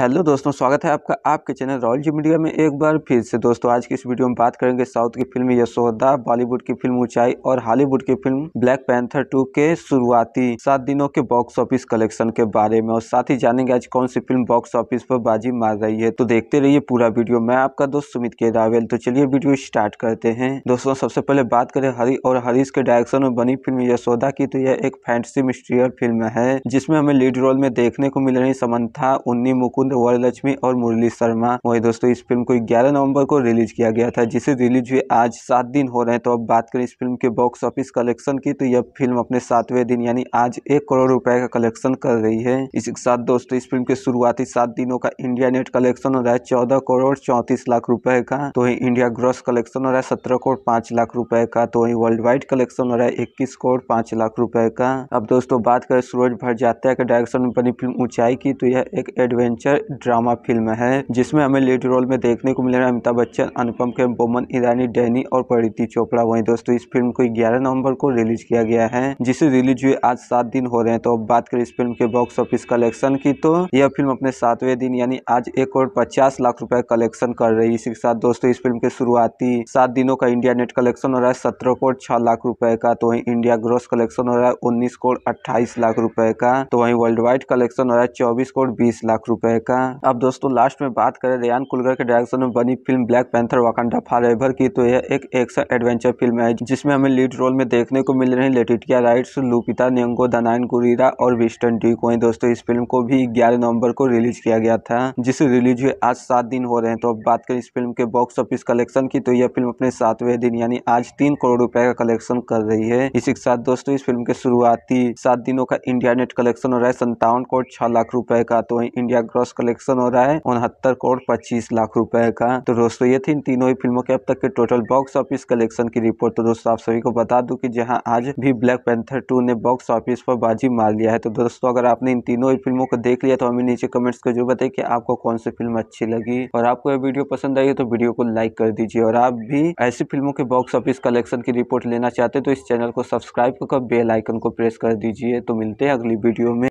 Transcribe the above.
hello दोस्तों स्वागत है आपका आपके चैनल रॉयल जी मीडिया में एक बार फिर से दोस्तों आज की इस वीडियो में बात करेंगे साउथ की फिल्म यशोदा बॉलीवुड की फिल्म ऊंचाई और हॉलीवुड की फिल्म ब्लैक पैंथर टू के शुरुआती सात दिनों के बॉक्स ऑफिस कलेक्शन के बारे में और साथ ही जानेंगे आज कौन सी फिल्म बॉक्स ऑफिस पर बाजी मार रही है तो देखते रहिए पूरा वीडियो मैं आपका दोस्त सुमित के रावेल तो चलिए वीडियो स्टार्ट करते हैं दोस्तों सबसे पहले बात करें हरी और हरीश के डायरेक्शन में बनी फिल्म यशोदा की तो यह एक फैंटसी मिस्ट्रियर फिल्म है जिसमें हमें लीड रोल में देखने को मिल रही समन्था उन्नी मुकुंद फिल्म वरलक्ष्मी और मुरली शर्मा वही दोस्तों इस फिल्म को ग्यारह नवंबर को रिलीज किया गया था जिसे रिलीज हुए आज सात दिन हो रहे हैं तो अब बात करें इस फिल्म के बॉक्स ऑफिस कलेक्शन की तो यह फिल्म अपने सातवें दिन यानी आज एक करोड़ रुपए का कलेक्शन कर रही है इसके साथ दोस्तों इस फिल्म के शुरुआती सात दिनों का इंडिया नेट कलेक्शन हो रहा है चौदह करोड़ चौंतीस लाख रुपए का तो वही इंडिया ग्रॉस कलेक्शन हो रहा है सत्रह करोड़ पांच लाख रुपए का तो वही वर्ल्ड वाइड कलेक्शन हो रहा है इक्कीस करोड़ पांच लाख रुपए का अब दोस्तों बात करें सूरज भर जात्या के डायरेक्शन में बनी फिल्म ऊंचाई की तो यह एक एडवेंचर ड्रामा फिल्म है जिसमें हमें लीड रोल में देखने को मिल रहा है अमिताभ बच्चन अनुपम खेर बोमन ईरानी डैनी और परिति चोपड़ा वहीं दोस्तों इस फिल्म को ग्यारह नवंबर को रिलीज किया गया है जिसे रिलीज हुए आज सात दिन हो रहे हैं तो अब बात करें इस फिल्म के बॉक्स ऑफिस कलेक्शन की तो यह फिल्म अपने सातवें दिन यानी आज एक करोड़ पचास लाख रुपए कलेक्शन कर रही है इसी के साथ दोस्तों इस फिल्म के शुरुआती सात दिनों का इंडिया नेट कलेक्शन हो रहा है सत्रह करोड़ छह लाख रुपए का तो वही इंडिया ग्रोस कलेक्शन हो रहा है उन्नीस करोड़ अट्ठाईस लाख रुपए का तो वही वर्ल्ड वाइड कलेक्शन हो रहा है चौबीस करोड़ बीस लाख रुपए का अब दोस्तों लास्ट में बात करें रियान कुलगर के डायरेक्शन में बनी film Black Panther Wakanda Forever की तो यह एक एक्शन एडवेंचर फिल्म है जिसमें हमें लीड रोल में देखने को मिल रही लेटिटिया राइट्स लुपिता न्यंगो दनाइन गुरीरा और विस्टन डी को दोस्तों इस फिल्म को भी ग्यारह नवंबर को रिलीज किया गया था जिसे रिलीज हुए आज सात दिन हो रहे हैं तो अब बात करें इस फिल्म के बॉक्स ऑफिस कलेक्शन की तो यह फिल्म अपने सातवें दिन यानी आज तीन करोड़ रुपए का कलेक्शन कर रही है इसी के साथ दोस्तों इस फिल्म के शुरुआती सात दिनों का इंडिया नेट कलेक्शन हो रहा है संतावन करोड़ छह लाख रुपए का तो इंडिया ग्रॉस ग्रॉस कलेक्शन हो रहा है उनहत्तर करोड़ पच्चीस लाख रुपए का तो दोस्तों ये थी इन तीनों ही फिल्मों के अब तक के टोटल बॉक्स ऑफिस कलेक्शन की रिपोर्ट तो दोस्तों आप सभी को बता दू की जहाँ आज भी ब्लैक पेंथर टू ने बॉक्स ऑफिस पर बाजी मार लिया है तो दोस्तों अगर आपने इन तीनों ही फिल्मों को देख लिया तो हमें नीचे कमेंट्स कर जो बताए की आपको कौन सी फिल्म अच्छी लगी और आपको यह वीडियो पसंद आई तो वीडियो को लाइक कर दीजिए और आप भी ऐसी फिल्मों के बॉक्स ऑफिस कलेक्शन की रिपोर्ट लेना चाहते तो इस चैनल को सब्सक्राइब कर बेल आइकन को प्रेस कर दीजिए तो मिलते हैं अगली वीडियो में